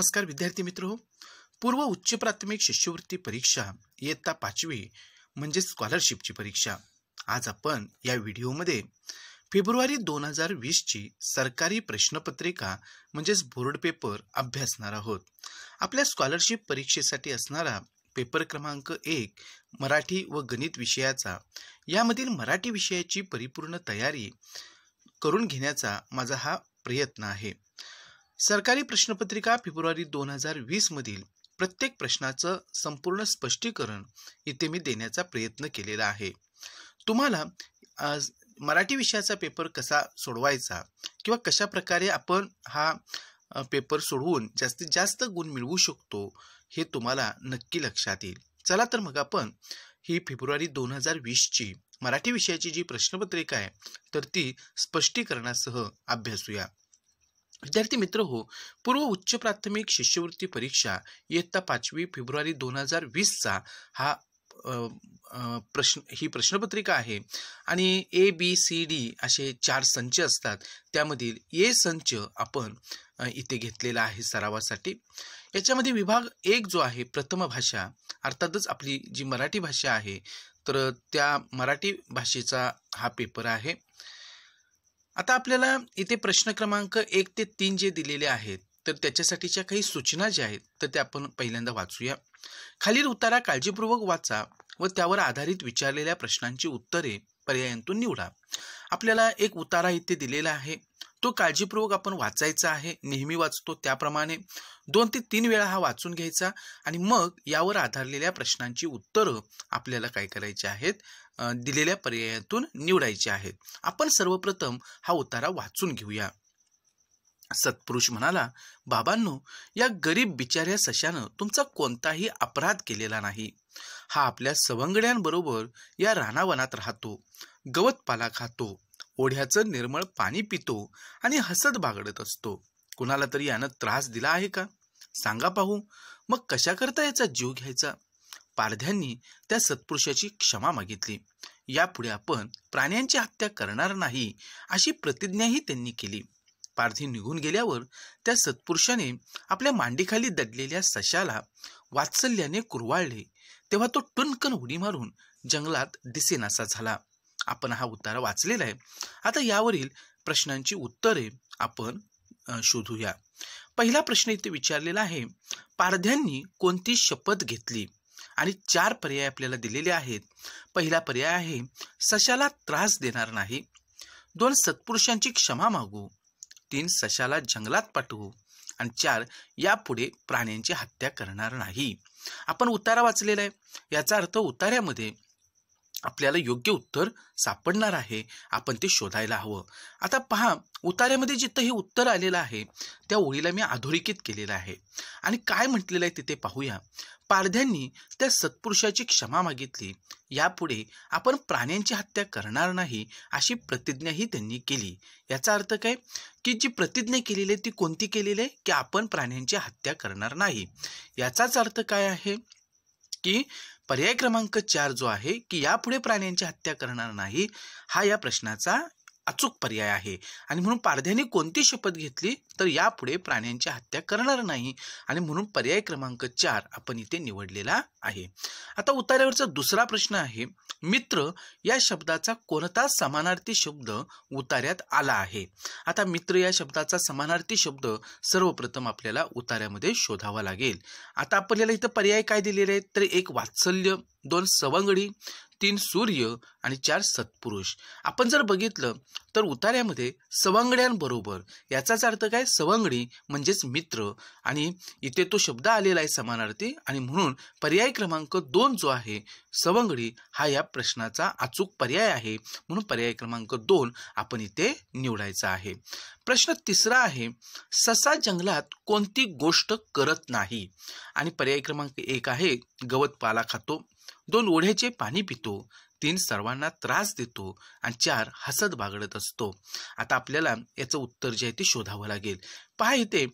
नमस्कार विद्यार्थी मित्र हो पूर्व उच्च प्राथमिक शिष्यवृत्ती परीक्षा इयत्ता पाचवी म्हणजे स्कॉलरशिपची परीक्षा आज आपण या व्हिडिओमध्ये फेब्रुवारी दोन हजार वीसची सरकारी प्रश्नपत्रिका म्हणजेच बोर्ड पेपर अभ्यासणार आहोत आपल्या स्कॉलरशिप परीक्षेसाठी असणारा पेपर क्रमांक एक मराठी व गणित विषयाचा यामधील मराठी विषयाची परिपूर्ण तयारी करून घेण्याचा माझा हा प्रयत्न आहे सरकारी प्रश्नपत्रिका फेब्रुवारी दोन हजार वीसमधील प्रत्येक प्रश्नाचं संपूर्ण स्पष्टीकरण इथे मी देण्याचा प्रयत्न केलेला आहे तुम्हाला मराठी विषयाचा पेपर कसा सोडवायचा किंवा कशा प्रकारे आपण हा पेपर सोडवून जास्तीत जास्त गुण मिळवू शकतो हे तुम्हाला नक्की लक्षात येईल चला तर मग आपण ही फेब्रुवारी दोन हजार वीसची मराठी विषयाची जी प्रश्नपत्रिका आहे तर ती स्पष्टीकरणासह अभ्यासूया विद्यार्थी मित्र हो पूर्व उच्च प्राथमिक शिष्यवृत्ती परीक्षा इयत्ता पाचवी फेब्रुवारी दोन हजार वीसचा हा प्रश्न ही प्रश्नपत्रिका आहे आणि ए बी सी डी असे चार संच असतात त्यामधील ए संच आपण इथे घेतलेला आहे सरावासाठी याच्यामध्ये विभाग एक जो आहे प्रथम भाषा अर्थातच आपली जी मराठी भाषा आहे तर त्या मराठी भाषेचा हा पेपर आहे आता आपल्याला इथे प्रश्न क्रमांक एक ते तीन जे दिलेले आहेत तर त्याच्यासाठीच्या काही सूचना ज्या आहेत तर त्या आपण पहिल्यांदा वाचूया खालील उतारा काळजीपूर्वक वाचा व त्यावर आधारित विचारलेल्या प्रश्नांची उत्तरे पर्यायांतून निवडा आपल्याला एक उतारा इथे दिलेला आहे तो काळजीपूर्वक आपण वाचायचा आहे नेहमी वाचतो त्याप्रमाणे दोन ते तीन वेळा हा वाचून घ्यायचा आणि मग यावर आधारलेल्या प्रश्नांची उत्तरं आपल्याला काय करायची आहेत दिलेल्या पर्यायातून निवडायचे आहेत आपण सर्वप्रथम हा उतारा वाचून घेऊया सत्पुरुष म्हणाला बाबांनो या गरीब बिचाऱ्या सशानं तुमचा कोणताही अपराध केलेला नाही हा आपल्या सवंगड्यांबरोबर या रानावनात राहतो गवत पाला खातो ओढ्याचं निर्मळ पाणी पितो आणि हसत बागडत असतो कुणाला तरी यानं त्रास दिला आहे का सांगा पाहू मग कशा करता याचा जीव घ्यायचा पारध्यांनी त्या सत्पुरुषाची क्षमा मागितली यापुढे आपण प्राण्यांची हत्या करणार नाही अशी प्रतिज्ञाही त्यांनी केली पारधी निघून गेल्यावर त्या सत्पुरुषाने आपल्या मांडीखाली दडलेल्या सशाला वात्सल्याने कुरवाळले तेव्हा तो टुनकन उडी मारून जंगलात दिसेनासा झाला आपण हा उतारा वाचलेला आहे आता यावरील प्रश्नांची उत्तरे आपण शोधूया पहिला प्रश्न इथे विचारलेला आहे पारध्यांनी कोणती शपथ घेतली आणि चार पर्याय आपल्याला दिलेले आहेत पहिला पर्याय आहे सशाला त्रास देणार नाही दोन सत्पुरुषांची क्षमा मागू तीन सशाला जंगलात पाठवू आणि चार यापुढे प्राण्यांची हत्या करणार नाही आपण उतारा वाचलेला आहे याचा अर्थ उतार्यामध्ये आपल्याला योग्य उत्तर सापडणार आहे आपण ते शोधायला हवं आता पहा उतार्यामध्ये जिथं हे उत्तर आलेलं आहे त्या ओळीला मी अधोरेखित केलेलं आहे आणि काय म्हटलेलं आहे तिथे पाहूया पारध्यांनी त्या सत्पुरुषाची क्षमा मागितली यापुढे आपण प्राण्यांची हत्या करणार नाही अशी प्रतिज्ञाही त्यांनी केली याचा अर्थ काय की जी प्रतिज्ञा केलेली आहे ती कोणती केलेली आहे की आपण प्राण्यांची हत्या करणार नाही याचाच अर्थ काय आहे की पर्याय क्रमांक चार जो आहे की यापुढे प्राण्यांची हत्या करणार नाही हा या प्रश्नाचा अचूक पर्याय आहे आणि म्हणून पारध्याने कोणती शपथ घेतली तर यापुढे प्राण्यांची हत्या करणार नाही आणि म्हणून पर्याय क्रमांक चार आपण इथे निवडलेला आहे आता उतार्यावरचा दुसरा प्रश्न आहे मित्र या शब्दाचा कोणता समानार्थी शब्द उतार्यात आला आहे आता मित्र या शब्दाचा समानार्थी शब्द सर्वप्रथम आपल्याला उतार्यामध्ये शोधावा लागेल आता आपल्याला इथं पर्याय काय दिलेले आहेत तर एक वात्सल्य दोन सवंगडी तीन सूर्य आणि चार सत्पुरुष आपण जर बघितलं तर उतार्यामध्ये सवंगड्यांबरोबर याचाच अर्थ काय सवंगडी म्हणजेच मित्र आणि इथे तो शब्द आलेला आहे समानार्थी आणि म्हणून पर्याय क्रमांक दोन जो आहे सवंगडी हा या प्रश्नाचा अचूक पर्याय आहे म्हणून पर्याय क्रमांक दोन आपण इथे निवडायचा आहे प्रश्न तिसरा आहे ससा जंगलात कोणती गोष्ट करत नाही आणि पर्याय क्रमांक एक आहे गवत पाला खातो दोन ओढ्याचे पाणी पितो तीन सर्वांना त्रास देतो आणि चार हसत बागडत असतो आता आपल्याला याचं उत्तर जे आहे ते शोधावं लागेल पहा इथे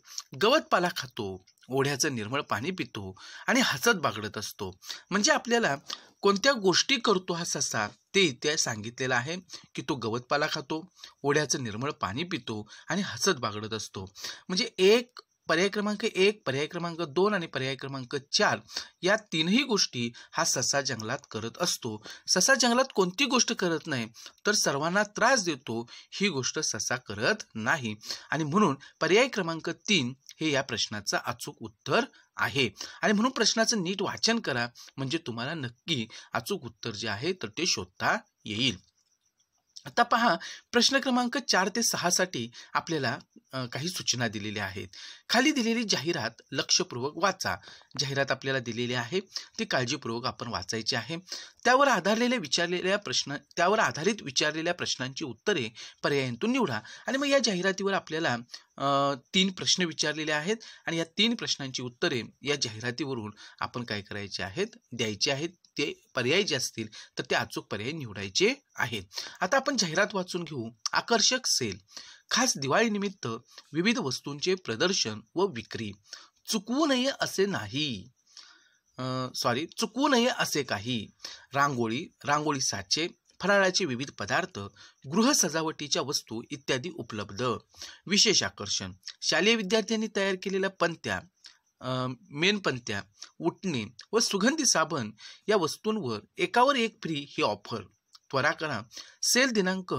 गवत पाला खातो ओढ्याचं निर्मळ पाणी पितो आणि हसत बागडत असतो म्हणजे आपल्याला कोणत्या गोष्टी करतो हा ससा ते इथे सांगितलेलं आहे की तो गवत पाला खातो ओढ्याचं निर्मळ पाणी पितो आणि हसत बागडत असतो म्हणजे एक पर्याय क्रमांक एक पर्याय क्रमांक दोन आणि पर्याय क्रमांक चार या तीनही गोष्टी हा ससा जंगलात करत असतो ससा जंगलात कोणती गोष्ट करत नाही तर सर्वांना त्रास देतो ही गोष्ट ससा करत नाही आणि म्हणून पर्याय क्रमांक तीन हे या प्रश्नाचं अचूक उत्तर आहे आणि म्हणून प्रश्नाचं नीट वाचन करा म्हणजे तुम्हाला नक्की अचूक उत्तर जे आहे तर ते शोधता येईल आता पहा प्रश्न क्रमांक चार ते सहासाठी आपल्याला काही सूचना दिलेल्या आहेत खाली दिलेली जाहिरात लक्षपूर्वक वाचा जाहिरात आपल्याला दिलेली आहे ती काळजीपूर्वक आपण वाचायची आहे त्यावर आधारलेल्या विचारलेल्या प्रश्न त्यावर आधारित विचारलेल्या प्रश्नांची उत्तरे पर्यायांतून निवडा आणि मग या जाहिरातीवर आपल्याला तीन प्रश्न विचारलेले आहेत आणि या तीन प्रश्नांची उत्तरे या जाहिरातीवरून आपण काय करायचे आहेत द्यायचे आहेत ते पर्याय जे असतील तर ते अचूक पर्याय निवडायचे आहेत आता आपण जाहिरात वाचून घेऊ आकर्षक सेल खास दिवाळीनिमित्त विविध वस्तूंचे प्रदर्शन व विक्री चुकवू नये असे नाही सॉरी चुकवू नये असे काही रांगोळी रांगोळी साचे फराळाचे विविध पदार्थ गृह सजावटीच्या वस्तू इत्यादी उपलब्ध विशेष आकर्षण शालेय विद्यार्थ्यांनी तयार केलेल्या पंत्या मेणपंत्या उटणे व सुगंधी साबण या वस्तूंवर एकावर एक फ्री ही ऑफर त्वरा करा सेल दिनांक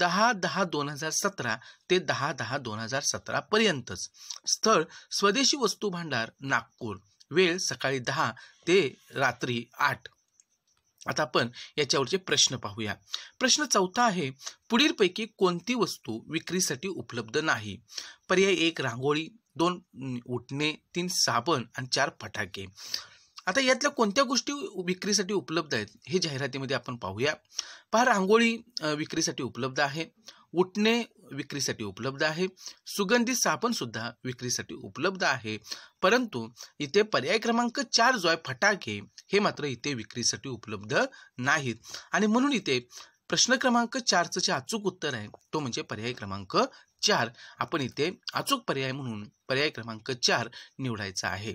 दहा दहा दोन हजार सतरा ते दहा दहा दोन हजार सतरा पर्यंतच स्थळ स्वदेशी वस्तू भांडार नागपूर वेळ सकाळी दहा ते रात्री आठ आता आपण याच्यावरचे प्रश्न पाहूया प्रश्न चौथा आहे पुढीलपैकी कोणती वस्तू विक्रीसाठी उपलब्ध नाही पर्याय एक रांगोळी दोन उठणे तीन साबण आणि चार फटाके आता यातल्या कोणत्या गोष्टी विक्रीसाठी उपलब्ध आहेत हे जाहिरातीमध्ये आपण पाहूया पहा रांगोळी विक्रीसाठी उपलब्ध आहे उठणे विक्रीसाठी उपलब्ध आहे सुगंधी साबणसुद्धा विक्रीसाठी उपलब्ध आहे परंतु इथे पर्याय क्रमांक चार जो आहे फटाके हे मात्र इथे विक्रीसाठी उपलब्ध नाहीत आणि म्हणून इथे प्रश्न क्रमांक चारचं जे अचूक उत्तर आहे तो म्हणजे पर्याय क्रमांक चार आपण इथे अचूक पर्याय म्हणून पर्याय क्रमांक चार निवडायचा आहे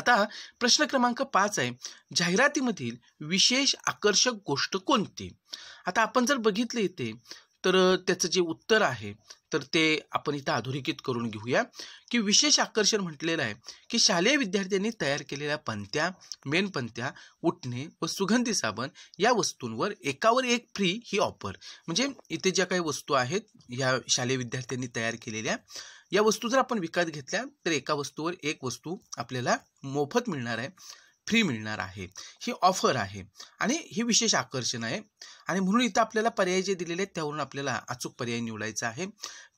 आता प्रश्न क्रमांक पाच आहे जाहिरातीमधील विशेष आकर्षक गोष्ट कोणती आता आपण जर बघितले इथे तर त्याचं जे उत्तर आहे तर ते आपण इथं अधोरेखित करून घेऊया की विशेष आकर्षण म्हटलेलं आहे की शालेय विद्यार्थ्यांनी तयार केलेल्या पंत्या पंत्या उठणे व सुगंधी साबण या वस्तूंवर एकावर एक फ्री ही ऑफर म्हणजे इथे ज्या काही वस्तू आहेत या शालेय विद्यार्थ्यांनी तयार केलेल्या या वस्तू जर आपण विकत घेतल्या तर एका वस्तूवर एक वस्तू आपल्याला मोफत मिळणार आहे फ्री मिळणार आहे ही ऑफर आहे आणि हे विशेष आकर्षण आहे आणि म्हणून इथं आपल्याला पर्याय जे दिलेले आहेत त्यावरून आपल्याला अचूक पर्याय निवडायचा आहे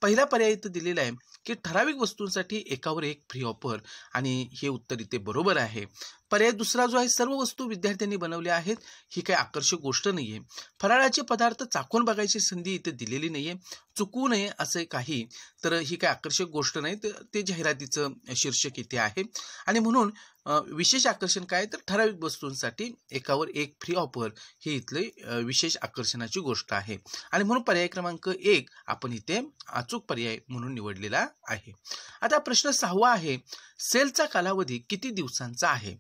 पहिला पर्याय इथं दिलेला आहे की ठराविक वस्तूंसाठी एकावर एक फ्री ऑफर आणि हे उत्तर इथे बरोबर आहे पर्याय दुसरा जो आहे सर्व वस्तू विद्यार्थ्यांनी बनवल्या आहेत ही काही आकर्षक गोष्ट नाही आहे फराळाचे पदार्थ चाकून बघायची संधी इथे दिलेली नाही आहे चुकू नये असे काही तर ही काही आकर्षक गोष्ट नाही तर ते जाहिरातीचं शीर्षक इथे आहे आणि म्हणून विशेष आकर्षण काय तर ठराविक वस्तूंसाठी एकावर एक फ्री ऑफर ही इथले विशेष आकर्षणाची गोष्ट आहे आणि म्हणून पर्याय क्रमांक एक आपण इथे अचूक पर्याय म्हणून निवडलेला आहे आता प्रश्न सहावा आहे सेलचा कालावधी किती दिवसांचा आहे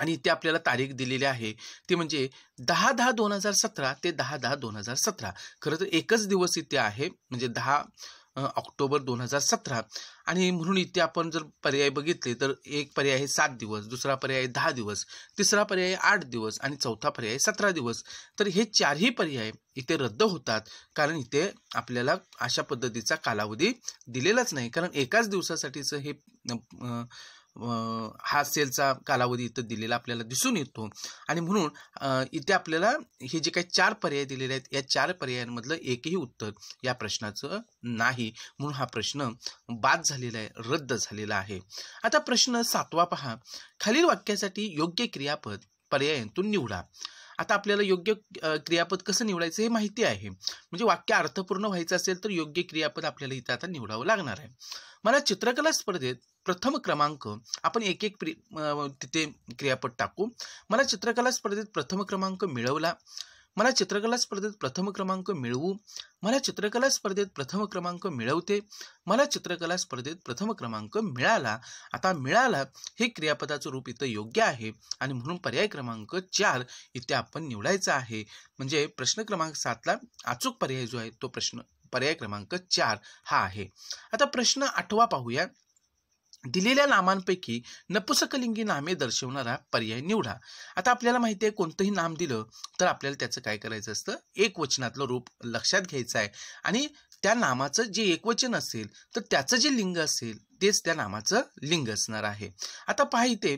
आणि इथे आपल्याला तारीख दिलेली आहे ती म्हणजे दहा दहा दोन हजार सतरा ते दहा दहा दोन हजार सतरा खरं तर एकच दिवस इथे आहे म्हणजे दहा ऑक्टोबर दोन हजार सतरा आणि म्हणून इथे आपण जर पर्याय बघितले तर एक पर्याय आहे सात दिवस दुसरा पर्याय दहा दिवस तिसरा पर्याय आठ दिवस आणि चौथा पर्याय सतरा दिवस तर हे चारही पर्याय इथे रद्द होतात कारण इथे आपल्याला अशा पद्धतीचा कालावधी दिलेलाच नाही कारण एकाच दिवसासाठीचं हे हा सेलचा कालावधी इथं दिलेला आपल्याला दिसून येतो आणि म्हणून इथे आपल्याला हे जे काही चार पर्याय दिलेले आहेत या चार पर्यायांमधलं एकही उत्तर या प्रश्नाचं नाही म्हणून हा प्रश्न बाद झालेला आहे रद्द झालेला आहे आता प्रश्न सातवा पहा खालील वाक्यासाठी योग्य क्रियापद पर्यायांतून निवडा आता आपल्याला योग्य क्रियापद कसं निवडायचं हे माहिती आहे म्हणजे वाक्य अर्थपूर्ण व्हायचं असेल तर योग्य क्रियापद आपल्याला इथं आता निवडावं लागणार आहे मला चित्रकला स्पर्धेत प्रथम क्रमांक आपण एक एक तिथे क्रियापद टाकू मला चित्रकला स्पर्धेत प्रथम क्रमांक मिळवला मला चित्रकला स्पर्धेत प्रथम क्रमांक मिळवू मला चित्रकला स्पर्धेत प्रथम क्रमांक मिळवते मला चित्रकला स्पर्धेत प्रथम क्रमांक मिळाला आता मिळाला हे क्रियापदाचं रूप इथं योग्य आहे आणि म्हणून पर्याय क्रमांक चार इथे आपण निवडायचा आहे म्हणजे प्रश्न क्रमांक सातला अचूक पर्याय जो आहे तो प्रश्न पर्याय क्रमांक चार हा आहे आता प्रश्न आठवा पाहूया दिलेल्या नामांपैकी नपुसकलिंगी नामे दर्शवणारा पर्याय निवडा आता आपल्याला माहिती आहे कोणतंही नाम दिलं तर आपल्याला त्याचं काय करायचं असतं एक वचनातलं रूप लक्षात घ्यायचं आहे आणि त्या नामाचं जे एकवचन असेल तर त्याचं जे लिंग असेल तेच त्या नामाचं लिंग असणार आहे आता पहा इथे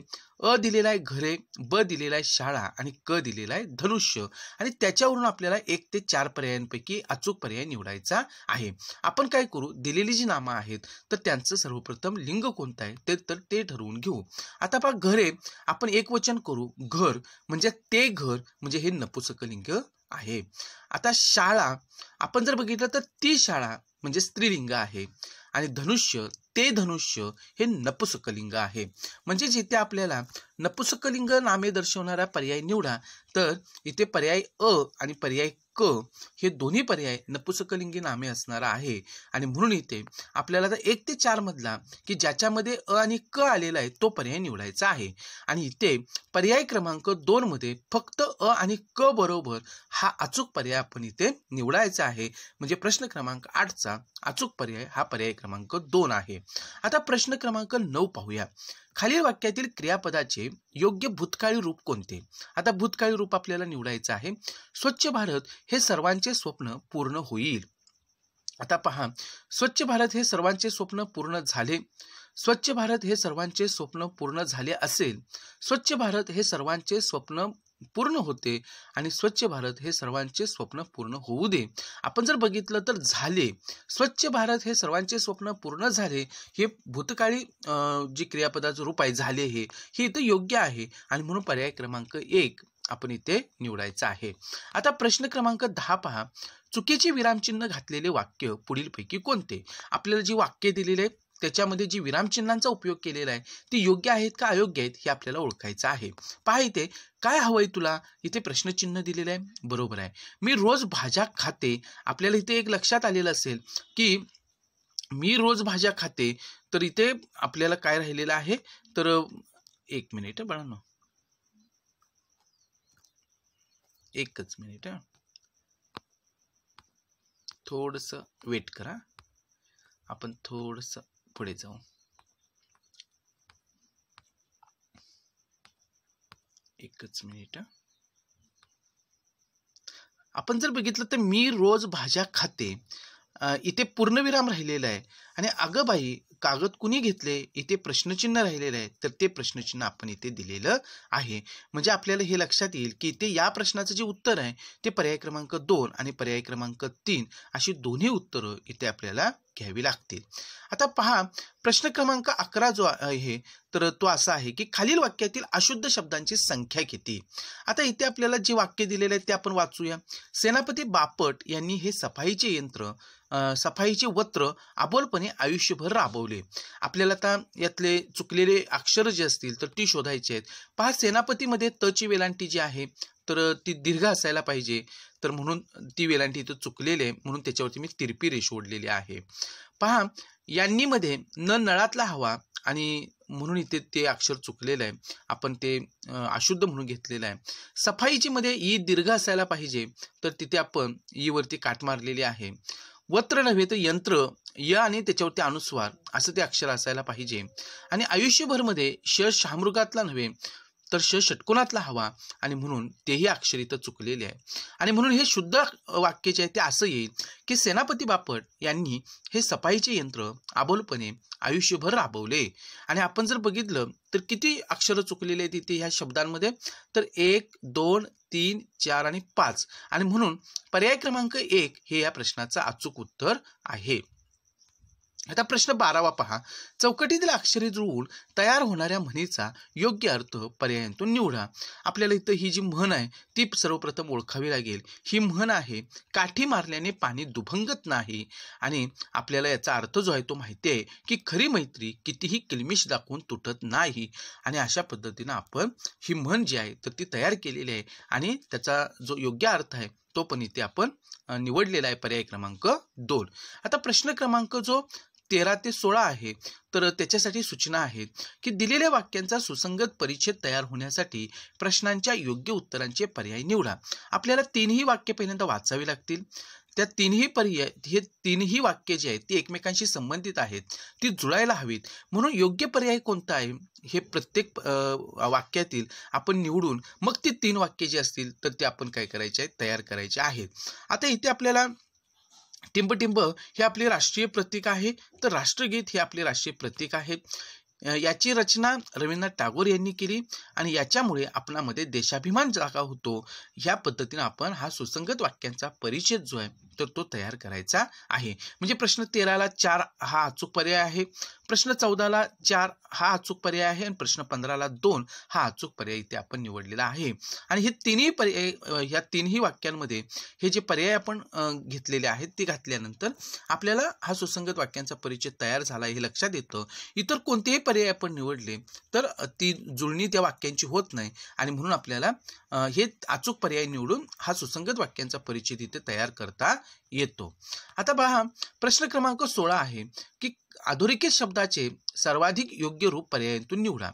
अ दिलेला आहे घरे ब दिलेला आहे शाळा आणि क दिलेला आहे धनुष्य आणि त्याच्यावरून आपल्याला एक ते चार पर्यायांपैकी अचूक पर्याय निवडायचा आहे आपण काय करू दिलेली जी नामं आहेत तर त्यांचं सर्वप्रथम लिंग कोणतं आहे ते तर ते ठरवून घेऊ आता पहा घरे आपण एक वचन करू घर म्हणजे ते घर म्हणजे हे नपुसक लिंग आहे आता शाळा आपण जर बघितलं तर ती शाळा म्हणजे स्त्रीलिंग आहे आणि धनुष्य ते धनुष्य हे नपुसकलिंग आहे म्हणजे जिथे आपल्याला नपुसकलिंग नामे दर्शवणारा पर्याय निवडा तर इथे पर्याय अ आणि पर्याय क हे दोन्ही पर्याय नपुसकलिंगी नामे असणारा आहे आणि म्हणून इथे आपल्याला तर एक ते चार मधला की ज्याच्यामध्ये अ आणि क आलेला आहे तो पर्याय निवडायचा आहे आणि इथे पर्याय क्रमांक दोन मध्ये फक्त अ आणि क बरोबर हा अचूक पर्याय आपण इथे निवडायचा आहे म्हणजे प्रश्न क्रमांक आठचा अचूक पर्याय हा पर्याय क्रमांक दोन आहे आता प्रश्न क्रमांक नऊ पाहूया खालील वाक्यातील क्रियापदाचे योग्य भूतकाळी रूप कोणते आता भूतकाळी रूप आपल्याला निवडायचं आहे स्वच्छ भारत हे सर्वांचे स्वप्न पूर्ण होईल आता पहा स्वच्छ भारत हे सर्वांचे स्वप्न पूर्ण झाले स्वच्छ भारत हे सर्वांचे स्वप्न पूर्ण झाले असेल स्वच्छ भारत हे सर्वांचे स्वप्न पूर्ण होते आणि स्वच्छ भारत हे सर्वांचे स्वप्न पूर्ण होऊ दे आपण जर बघितलं तर झाले स्वच्छ भारत हे सर्वांचे स्वप्न पूर्ण झाले हे भूतकाळी जे क्रियापदाचं रूप आहे झाले हे हे इथं योग्य आहे आणि म्हणून पर्याय क्रमांक एक आपण इथे निवडायचं आहे आता प्रश्न क्रमांक दहा पहा चुकीचे विरामचिन्ह घातलेले वाक्य पुढीलपैकी कोणते आपल्याला जी वाक्य दिलेले त्याच्यामध्ये जी विरामचिन्हांचा उपयोग केलेला आहे ती योग्य आहेत का अयोग्य आहेत हे आपल्याला ओळखायचं आहे पहा इथे काय हवं आहे तुला इथे प्रश्नचिन्ह दिलेलं आहे बरोबर आहे मी रोज भाज्या खाते आपल्याला इथे एक लक्षात आलेलं असेल की मी रोज भाज्या खाते तर इथे आपल्याला काय राहिलेलं आहे तर एक मिनिट ना एकच मिनिट थोडस वेट करा आपण थोडंसं पुढे जाऊ एकच मिनिट आपण जर बघितलं तर मी रोज भाज्या खाते इथे पूर्णविराम राहिलेला आहे आणि अगं बाई कागद कुणी घेतले इथे प्रश्नचिन्ह राहिलेले आहे तर ते प्रश्नचिन्ह आपण इथे दिलेलं आहे म्हणजे आपल्याला हे लक्षात येईल की इथे या प्रश्नाचं जे उत्तर आहे ते पर्याय क्रमांक दोन आणि पर्याय क्रमांक तीन अशी दोन्ही उत्तरं इथे आपल्याला घ्यावी लागतील आता पहा प्रश्न क्रमांक अकरा जो आहे तर तो असा आहे की खालील वाक्यातील अशुद्ध शब्दांची संख्या किती आता इथे आपल्याला जे वाक्य दिलेले आहे ते आपण वाचूया सेनापती बापट यांनी हे सफाईचे यंत्र सफाईचे वत्र अबोलपणे आयुष्यभर राबवले आपल्याला आता यातले चुकलेले अक्षर जे असतील तर ती शोधायचे आहेत पहा सेनापतीमध्ये तची वेलांटी जी आहे तर ती दीर्घ असायला पाहिजे तर म्हणून ती वेलांटी इथं चुकलेली आहे म्हणून त्याच्यावरती मी तिरपी रेष ओढलेली आहे पहा यांनीमध्ये न नळातला हवा आणि म्हणून इथे ते अक्षर चुकलेलं आहे आपण ते अशुद्ध म्हणून घेतलेलं आहे सफाईची मध्ये ई दीर्घ असायला पाहिजे तर तिथे आपण ईवरती काट मारलेली आहे वत्र नव्हे तर यंत्र य आणि त्याच्यावरती अनुस्वार असं ते अक्षर असायला पाहिजे आणि आयुष्यभरमध्ये श शहामृगातला नव्हे तर श षटकोणातला हवा आणि म्हणून तेही अक्षर इथं चुकलेले आहे आणि म्हणून हे शुद्ध वाक्य जे आहे ते असं येईल की सेनापती बापट यांनी हे सफाईचे यंत्र आबोलपणे आयुष्यभर राबवले आणि आपण जर बघितलं तर किती अक्षरं चुकलेले आहेत तिथे ह्या शब्दांमध्ये तर एक दोन तीन चार आणि पाच आणि म्हणून पर्याय क्रमांक एक हे या प्रश्नाचं अचूक उत्तर आहे आता प्रश्न बारावा पहा चौकटीतील अक्षरी जुळून तयार होणाऱ्या म्हणीचा योग्य अर्थ पर्यायांतून निवडा आपल्याला इथं ही जी म्हण आहे ती सर्वप्रथम ओळखावी लागेल ही म्हण आहे काठी मारल्याने पाणी दुभंगत नाही आणि आपल्याला याचा अर्थ जो आहे तो माहिती आहे की खरी मैत्री कितीही किलमिश दाखवून तुटत नाही आणि अशा पद्धतीनं आपण ही म्हण जी आहे तर ती तयार केलेली आहे आणि त्याचा जो योग्य अर्थ आहे तो पण इथे आपण निवडलेला आहे पर्याय क्रमांक दोन आता प्रश्न क्रमांक जो तेरा ते सोळा आहे तर त्याच्यासाठी सूचना आहेत की दिलेल्या वाक्यांचा सुसंगत परिच्छेद तयार होण्यासाठी प्रश्नांच्या योग्य उत्तरांचे पर्याय निवडा आपल्याला तीनही वाक्य पहिल्यांदा वाचावी लागतील त्या तीनही पर्याय हे तीनही वाक्य जे आहेत ती एकमेकांशी संबंधित आहेत ती जुळायला हवीत म्हणून योग्य पर्याय कोणता आहे हे प्रत्येक वाक्यातील आपण निवडून मग ती तीन वाक्य जी असतील तर ते आपण काय करायचे आहेत तयार करायचे आहेत आता इथे आपल्याला टिंबटिंब हे आपले राष्ट्रीय प्रतीक आहे तर राष्ट्रगीत हे आपले राष्ट्रीय प्रतीक आहे याची रचना रवींद्रनाथ टागोर यांनी केली आणि याच्यामुळे आपणामध्ये देशाभिमान जागा होतो या पद्धतीने आपण हा सुसंगत वाक्यांचा परिचय जो आहे तर तो तयार करायचा आहे म्हणजे प्रश्न तेराला चार हा अचूक पर्याय आहे प्रश्न चौदाला चार हा अचूक पर्याय आहे आणि प्रश्न पंधराला दोन हा अचूक पर्याय इथे आपण निवडलेला आहे आणि हे तिन्ही पर्याय या तिन्ही वाक्यांमध्ये हे जे पर्याय आपण घेतलेले आहेत ते घातल्यानंतर आपल्याला हा सुसंगत वाक्यांचा परिचय तयार झाला हे लक्षात येतं इतर कोणतेही पर्याय आपण निवडले तर ती जुळणी त्या वाक्यांची होत नाही आणि म्हणून आपल्याला हे अचूक पर्याय निवडून हा सुसंगत वाक्यांचा परिचय तिथे तयार करता येतो आता बघा प्रश्न क्रमांक सोळा आहे की अधोरेखित शब्दाचे सर्वाधिक योग्य रूप पर्यायांतून निवडा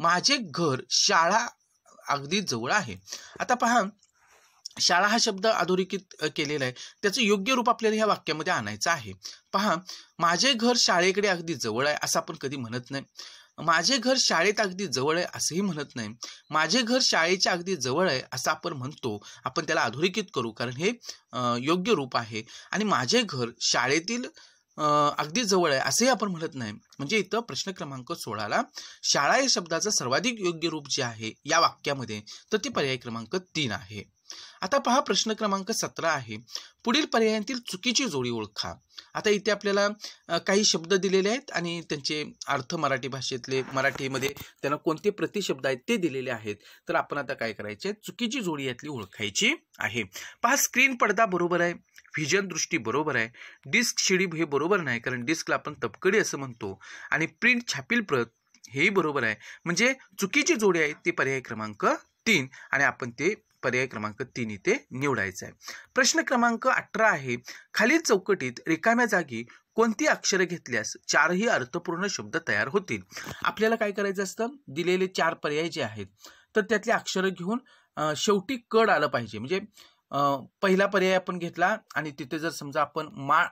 माझे घर शाळा अगदी जवळ आहे आता पहा शाळा हा शब्द अधोरेखित केलेला आहे त्याचं योग्य रूप आपल्याला ह्या वाक्यामध्ये आणायचं आहे पहा माझे घर शाळेकडे अगदी जवळ आहे असं आपण कधी म्हणत नाही माझे घर शाळेत अगदी जवळ आहे असंही म्हणत नाही माझे घर शाळेच्या अगदी जवळ आहे असं आपण म्हणतो आपण त्याला अधोरेखित करू कारण हे योग्य रूप आहे आणि माझे घर शाळेतील अगदी जवळ आहे असंही आपण म्हणत नाही म्हणजे इथं प्रश्न क्रमांक सोळाला शाळा या शब्दाचं सर्वाधिक योग्य रूप जे आहे या वाक्यामध्ये तर ते पर्याय क्रमांक तीन आहे आता पहा प्रश्न क्रमांक सतरा आहे पुढील पर्यायांतील चुकीची जोडी ओळखा आता इथे आपल्याला काही शब्द दिलेले आहेत आणि त्यांचे अर्थ मराठी भाषेतले मराठीमध्ये त्यांना कोणते प्रतिशब्द आहेत ते दिलेले आहेत तर आपण आता काय करायचे चुकीची जोडी यातली ओळखायची आहे पहा स्क्रीन पडदा बरोबर आहे व्हिजन दृष्टी बरोबर आहे डिस्क शिडीप हे बरोबर नाही कारण डिस्कला आपण तपकडी असं म्हणतो आणि प्रिंट छापील प्रत हेही बरोबर आहे म्हणजे चुकीची जोडी आहे ते पर्याय क्रमांक तीन आणि आपण ते पर्याय क्रमांक तीन इथे निवडायचा आहे प्रश्न क्रमांक अठरा आहे खालील चौकटीत रिकाम्या जागी कोणती अक्षरे घेतल्यास चारही अर्थपूर्ण शब्द तयार होतील आपल्याला काय करायचं असतं दिलेले चार पर्याय जे आहेत तर त्यातले अक्षरं घेऊन शेवटी कड आलं पाहिजे म्हणजे पहिला पर्याय आपण घेतला आणि तिथे जर समजा आपण मा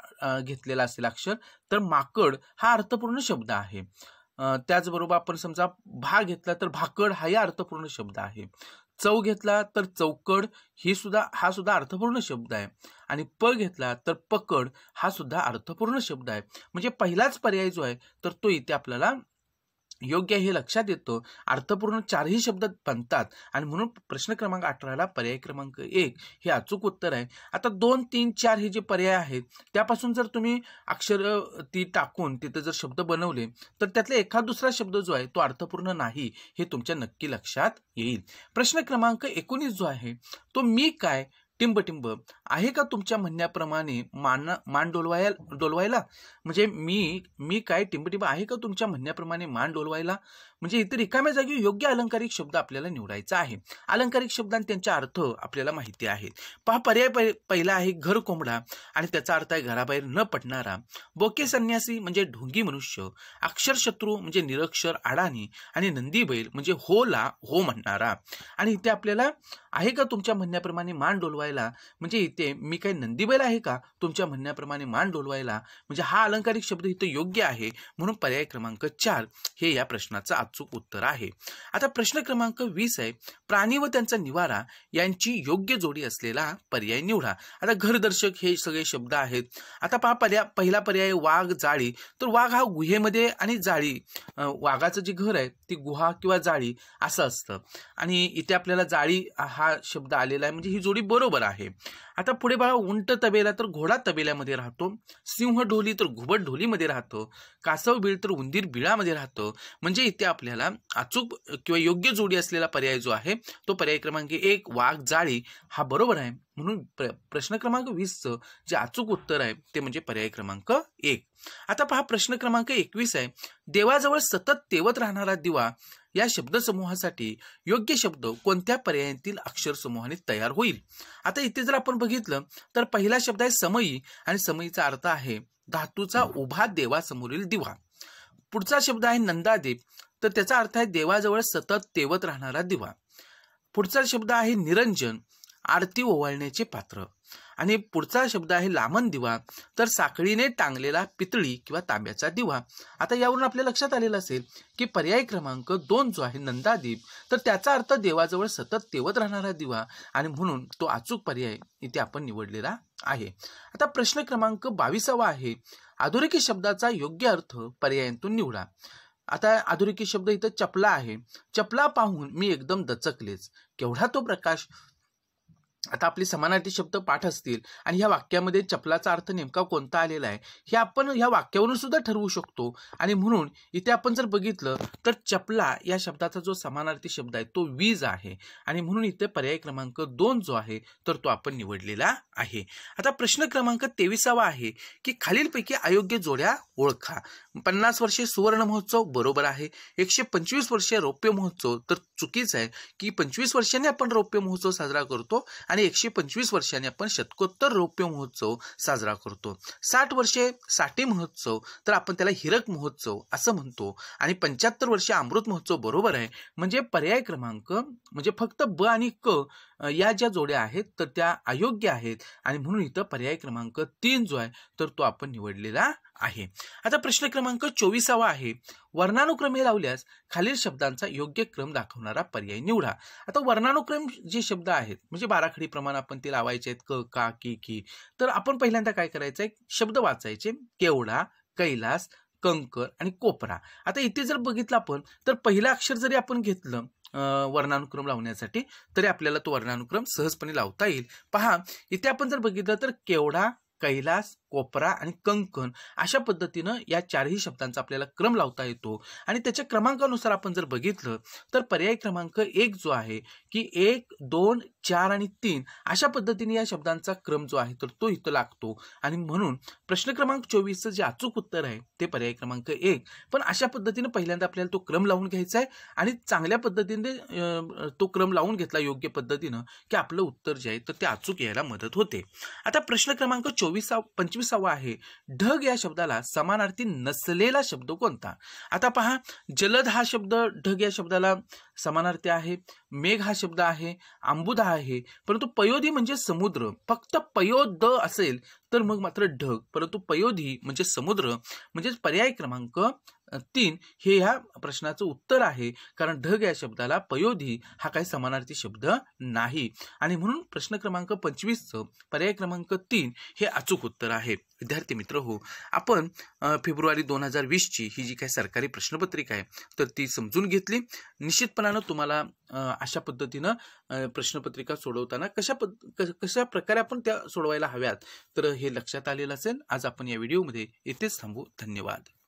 घेतलेला असेल अक्षर तर माकड हा अर्थपूर्ण शब्द आहे त्याचबरोबर आपण समजा भा घेतला तर भाकड हाही अर्थपूर्ण शब्द आहे चव घेतला तर चौकड ही सुद्धा हा सुद्धा अर्थपूर्ण शब्द आहे आणि प घेतला तर पकड हा सुद्धा अर्थपूर्ण शब्द आहे म्हणजे पहिलाच पर्याय जो आहे तर तो इथे आपल्याला योग्य हे लक्षात येतो अर्थपूर्ण चारही शब्द बनतात आणि म्हणून प्रश्न क्रमांक अठराला पर्याय क्रमांक एक हे अचूक उत्तर आहे आता दोन तीन चार हे जे पर्याय आहेत त्यापासून जर तुम्ही अक्षर ती टाकून तिथे जर शब्द बनवले तर त्यातला एखाद दुसरा शब्द जो आहे तो अर्थपूर्ण नाही हे तुमच्या नक्की लक्षात येईल प्रश्न क्रमांक एकोणीस जो आहे तो मी काय टिंबटिंब आहे का तुमच्या म्हणण्याप्रमाणे मान मान डोलवायला डोलवायला म्हणजे मी मी काय टिंबटिंब आहे का तुमच्या म्हणण्याप्रमाणे मान डोलवायला म्हणजे इतर रिकाम्या जागी योग्य अलंकारिक शब्द आपल्याला निवडायचा आहे अलंकारिक शब्दांनी त्यांचा अर्थ आपल्याला माहिती आहे पहा पर्याय पहिला आहे घर कोंबडा आणि त्याचा अर्थ आहे घराबाहेर न पडणारा बोके संन्यासी म्हणजे ढोंगी मनुष्य अक्षरशत्रू म्हणजे निरक्षर अडाणी आणि नंदी बैल म्हणजे हो ला हो म्हणणारा आणि इथे आपल्याला आहे का तुमच्या म्हणण्याप्रमाणे मान डोलवायला म्हणजे इथे म्हणते मी काही नंदीबैल आहे का तुमच्या म्हणण्याप्रमाणे मान डोलवायला म्हणजे हा अलंकारिक शब्द इथं योग्य आहे म्हणून पर्याय क्रमांक चार हे या प्रश्नाचं अचूक उत्तर आहे आता प्रश्न क्रमांक वीस आहे प्राणी व त्यांचा निवारा यांची योग्य जोडी असलेला पर्याय निवडा आता घरदर्शक हे सगळे शब्द आहेत आता पहा पर्याय पहिला पर्याय वाघ जाळी तर वाघ हा गुहेमध्ये आणि जाळी वाघाचं जे घर आहे ती गुहा किंवा जाळी असं असतं आणि इथे आपल्याला जाळी हा शब्द आलेला आहे म्हणजे ही जोडी बरोबर आहे आता पुढे बघा उंट तबेला तर घोडा तबेल्यामध्ये राहतो सिंह ढोली तर घुबट ढोलीमध्ये राहतो कासव बिळ तर उंदीर बिळामध्ये राहतो म्हणजे इथे आपल्याला अचूक किंवा योग्य जोडी असलेला पर्याय जो आहे तो पर्याय क्रमांक एक वाघ जाळी हा बरोबर आहे म्हणून प्र प्रश्न क्रमांक वीसचं जे अचूक उत्तर आहे ते म्हणजे पर्याय क्रमांक एक आता पहा प्रश्न क्रमांक एकवीस आहे देवाजवळ सतत तेवत राहणारा दिवा या शब्दसमूहासाठी योग्य शब्द कोणत्या अक्षर अक्षरसमूहाने तयार होईल आता इथे जर आपण बघितलं तर पहिला शब्द आहे समयी आणि समयीचा अर्थ आहे धातूचा उभा देवासमोरील दिवा पुढचा शब्द आहे नंदादेव तर त्याचा अर्थ आहे देवाजवळ सतत तेवत राहणारा दिवा पुढचा शब्द आहे निरंजन आरती ओवाळण्याचे पात्र आणि पुढचा शब्द आहे लामन दिवा तर साखळीने टांगलेला पितळी किंवा तांब्याचा दिवा आता यावरून आपल्या लक्षात आलेलं असेल की पर्याय क्रमांक दोन जो आहे नंदादीप तर त्याचा अर्थ देवाजवळ सतत तेवत राहणारा दिवा आणि म्हणून तो अचूक पर्याय इथे आपण निवडलेला आहे आता प्रश्न क्रमांक बावीसावा आहे आधुरिकी शब्दाचा योग्य अर्थ पर्यायांतून निवडा आता आधुरिकी शब्द इथं चपला आहे चपला पाहून मी एकदम दचकलेच केवढा तो प्रकाश आता आपले समानार्थी शब्द पाठ असतील आणि ह्या वाक्यामध्ये चपलाचा अर्थ नेमका कोणता आलेला आहे हे आपण ह्या वाक्यावरून सुद्धा ठरवू शकतो आणि म्हणून इथे आपण जर बघितलं तर चपला या शब्दाचा जो समानार्थी शब्द आहे तो वीज आहे आणि म्हणून इथे पर्याय क्रमांक दोन जो आहे तर तो आपण निवडलेला आहे आता प्रश्न क्रमांक तेविसावा आहे की खालीलपैकी अयोग्य जोड्या ओळखा पन्नास वर्षे सुवर्ण महोत्सव बरोबर आहे एकशे पंचवीस वर्षे रौप्य महोत्सव तर चुकीच आहे की पंचवीस वर्षांनी आपण रौप्य महोत्सव साजरा करतो आणि एकशे पंचवीस वर्षांनी आपण शतकोत्तर रौप्य महोत्सव साजरा करतो साठ वर्षे साठे महोत्सव तर आपण त्याला हिरक महोत्सव असं म्हणतो आणि पंच्याहत्तर वर्षे अमृत महोत्सव बरोबर आहे म्हणजे पर्याय क्रमांक म्हणजे फक्त ब आणि क या ज्या जोड्या आहेत तर त्या अयोग्य आहेत आणि म्हणून इथं पर्याय क्रमांक तीन जो आहे तर तो आपण निवडलेला आहे आता प्रश्न क्रमांक चोवीसावा आहे वर्णानुक्रमे लावल्यास खालील शब्दांचा योग्य क्रम दाखवणारा पर्याय निवडा आता वर्णानुक्रम जे शब्द आहेत म्हणजे बाराखडी प्रमाण आपण ते लावायचे आहेत क का की की तर आपण पहिल्यांदा काय करायचं शब्द वाचायचे केवडा कैलास कंकर आणि कोपरा आता इथे जर बघितलं आपण तर पहिला अक्षर जरी आपण घेतलं वर्णानुक्रम लावण्यासाठी तरी आपल्याला तो वर्णानुक्रम सहजपणे लावता येईल पहा इथे आपण जर बघितलं तर केवडा कैलास कोपरा आणि कंकण अशा पद्धतीनं या चारही शब्दांचा आपल्याला क्रम लावता येतो आणि त्याच्या क्रमांकानुसार आपण जर बघितलं तर पर्याय क्रमांक एक जो आहे की एक दोन चार आणि तीन अशा पद्धतीने या शब्दांचा क्रम जो आहे तर तो इथं लागतो आणि म्हणून प्रश्न क्रमांक चोवीसचं जे अचूक उत्तर आहे ते पर्याय क्रमांक एक पण अशा पद्धतीने पहिल्यांदा आपल्याला तो क्रम लावून घ्यायचा आहे आणि चांगल्या पद्धतीने तो क्रम लावून घेतला योग्य पद्धतीनं की आपलं उत्तर जे आहे तर ते अचूक यायला मदत होते आता प्रश्न क्रमांक चोवीस पंचवीस पंचवीसावा आहे ढग या शब्दाला समानार्थी नसलेला शब्द कोणता आता पहा जलद हा शब्द ढग या शब्दाला समानार्थी आहे मेघ हा शब्द आहे आंबुदा आहे परंतु पयोधी म्हणजे समुद्र फक्त पयोद असेल तर मग मात्र ढग परंतु पयोधी म्हणजे समुद्र म्हणजेच पर्याय क्रमांक तीन हे ह्या प्रश्नाचं उत्तर आहे कारण ढग या शब्दाला पयोधी हा काही समानार्थी शब्द नाही आणि म्हणून प्रश्न क्रमांक पंचवीसचं पर्याय क्रमांक तीन हे अचूक उत्तर आहे विद्यार्थी मित्र हो आपण फेब्रुवारी दोन हजार वीसची ही जी काही सरकारी प्रश्नपत्रिका आहे तर ती समजून घेतली निश्चितपणानं तुम्हाला अशा पद्धतीनं प्रश्नपत्रिका सोडवताना कशा पद कशा प्रकारे आपण त्या सोडवायला हव्यात तर हे लक्षात आलेलं असेल आज आपण या व्हिडिओमध्ये येथेच थांबू धन्यवाद